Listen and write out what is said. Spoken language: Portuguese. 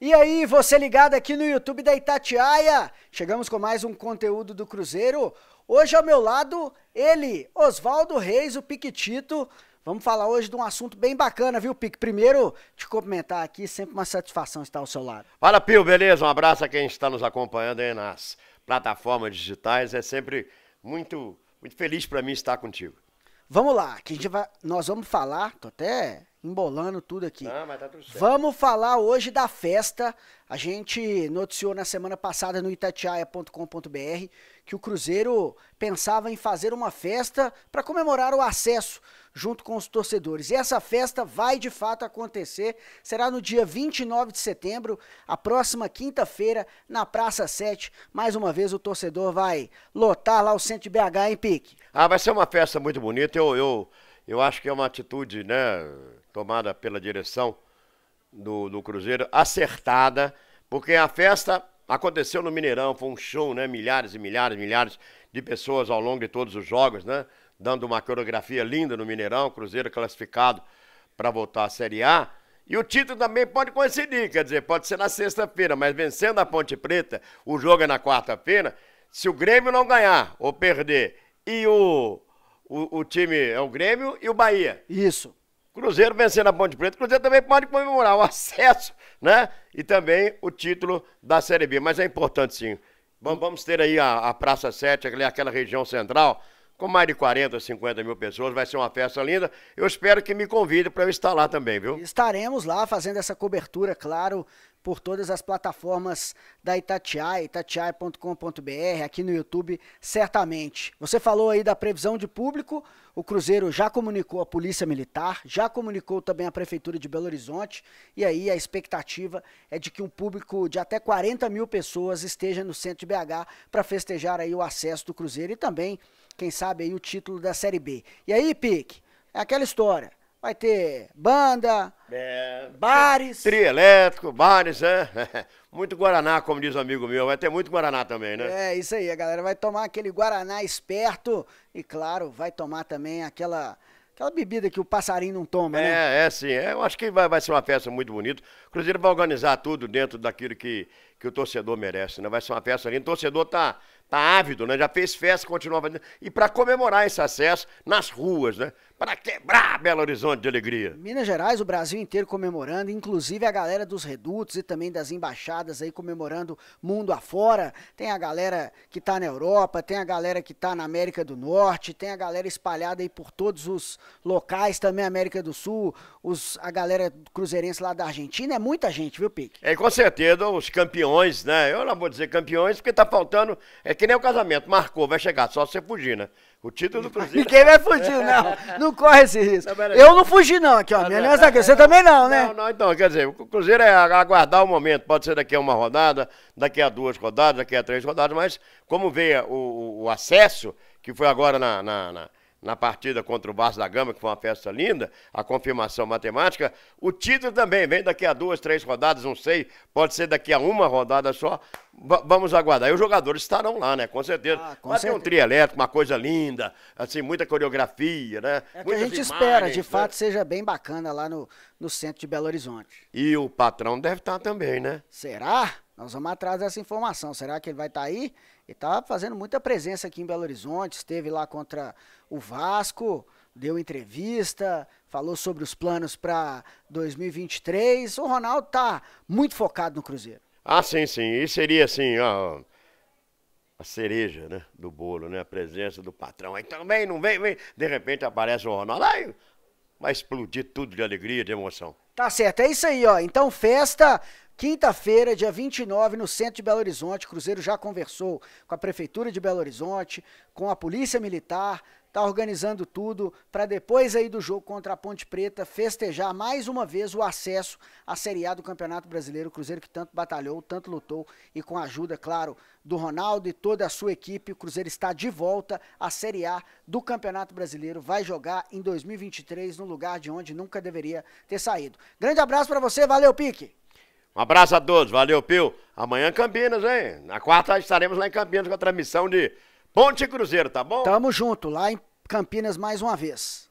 E aí, você ligado aqui no YouTube da Itatiaia? Chegamos com mais um conteúdo do Cruzeiro. Hoje ao meu lado, ele, Oswaldo Reis, o Piquitito. Vamos falar hoje de um assunto bem bacana, viu, Pique? Primeiro, te cumprimentar aqui, sempre uma satisfação estar ao seu lado. Fala, Pio, beleza? Um abraço a quem está nos acompanhando aí nas plataformas digitais. É sempre muito, muito feliz para mim estar contigo. Vamos lá, que vai, nós vamos falar, tô até embolando tudo aqui. Não, mas tá tudo certo. Vamos falar hoje da festa. A gente noticiou na semana passada no itatiaia.com.br que o Cruzeiro pensava em fazer uma festa para comemorar o acesso junto com os torcedores. E essa festa vai de fato acontecer. Será no dia 29 de setembro, a próxima quinta-feira, na Praça 7. Mais uma vez o torcedor vai lotar lá o centro de BH em pique. Ah, vai ser uma festa muito bonita. Eu, eu eu acho que é uma atitude né, tomada pela direção do, do Cruzeiro acertada, porque a festa aconteceu no Mineirão, foi um show, né? Milhares e milhares e milhares de pessoas ao longo de todos os jogos, né? Dando uma coreografia linda no Mineirão, Cruzeiro classificado para voltar à Série A. E o título também pode coincidir, quer dizer, pode ser na sexta-feira, mas vencendo a Ponte Preta, o jogo é na quarta-feira. Se o Grêmio não ganhar ou perder e o o, o time é o Grêmio e o Bahia. Isso. Cruzeiro vencendo a Ponte Preta, Cruzeiro também pode comemorar o acesso, né? E também o título da Série B. Mas é importante sim. Vamos ter aí a, a Praça 7, aquela região central, com mais de 40, 50 mil pessoas, vai ser uma festa linda. Eu espero que me convide para eu estar lá também, viu? Estaremos lá fazendo essa cobertura, claro, por todas as plataformas da Itatiaia, itatiaia.com.br, aqui no YouTube, certamente. Você falou aí da previsão de público, o Cruzeiro já comunicou a Polícia Militar, já comunicou também a Prefeitura de Belo Horizonte, e aí a expectativa é de que um público de até 40 mil pessoas esteja no centro de BH para festejar aí o acesso do Cruzeiro e também quem sabe aí o título da Série B. E aí, Pique, é aquela história. Vai ter banda, é, bares. Trielétrico, bares, é. Muito Guaraná, como diz o um amigo meu. Vai ter muito Guaraná também, né? É, isso aí. A galera vai tomar aquele Guaraná esperto e, claro, vai tomar também aquela. Aquela bebida que o passarinho não toma, é, né? É, é sim. É, eu acho que vai, vai ser uma festa muito bonita. O Cruzeiro vai organizar tudo dentro daquilo que, que o torcedor merece, né? Vai ser uma festa linda. O torcedor tá, tá ávido, né? Já fez festa, continua fazendo. E para comemorar esse acesso nas ruas, né? Para quebrar Belo Horizonte de alegria. Minas Gerais, o Brasil inteiro comemorando, inclusive a galera dos redutos e também das embaixadas aí comemorando mundo afora. Tem a galera que tá na Europa, tem a galera que tá na América do Norte, tem a galera espalhada aí por todos os locais, também América do Sul, os, a galera cruzeirense lá da Argentina. É muita gente, viu, Pique? É, com certeza, os campeões, né? Eu não vou dizer campeões, porque tá faltando. É que nem o casamento, marcou, vai chegar, só você fugir, né? O título do Cruzeiro. Ninguém vai fugir, não. Não corre esse risco. Não, eu não fugi, não, aqui, ó. Não, minha aliança é aqui. Você também não, né? Não, não, então, quer dizer, o Cruzeiro é aguardar o momento. Pode ser daqui a uma rodada, daqui a duas rodadas, daqui a três rodadas, mas como veio o, o acesso, que foi agora na, na, na na partida contra o Vasco da Gama, que foi uma festa linda, a confirmação matemática. O título também vem daqui a duas, três rodadas, não sei, pode ser daqui a uma rodada só. V vamos aguardar. E os jogadores estarão lá, né? Com certeza. Ah, com Mas certeza. tem um trio elétrico, uma coisa linda, assim, muita coreografia, né? É que a gente imagens, espera, de né? fato, seja bem bacana lá no, no centro de Belo Horizonte. E o patrão deve estar também, né? Será? Nós vamos atrás dessa informação. Será que ele vai estar tá aí? Ele está fazendo muita presença aqui em Belo Horizonte. Esteve lá contra o Vasco, deu entrevista, falou sobre os planos para 2023. O Ronaldo está muito focado no Cruzeiro. Ah, sim, sim. E seria assim, ó, a cereja, né, do bolo, né, a presença do patrão. Aí também não vem, vem. De repente aparece o Ronaldo, aí vai explodir tudo de alegria, de emoção. Tá certo, é isso aí, ó. Então festa Quinta-feira, dia 29, no centro de Belo Horizonte, Cruzeiro já conversou com a Prefeitura de Belo Horizonte, com a Polícia Militar, está organizando tudo para depois aí do jogo contra a Ponte Preta festejar mais uma vez o acesso à Série A do Campeonato Brasileiro, Cruzeiro que tanto batalhou, tanto lutou e com a ajuda, claro, do Ronaldo e toda a sua equipe, o Cruzeiro está de volta à Série A do Campeonato Brasileiro, vai jogar em 2023 no lugar de onde nunca deveria ter saído. Grande abraço para você, valeu Pique! Um abraço a todos, valeu, Pio. Amanhã Campinas, hein? Na quarta estaremos lá em Campinas com a transmissão de Ponte Cruzeiro, tá bom? Tamo junto, lá em Campinas mais uma vez.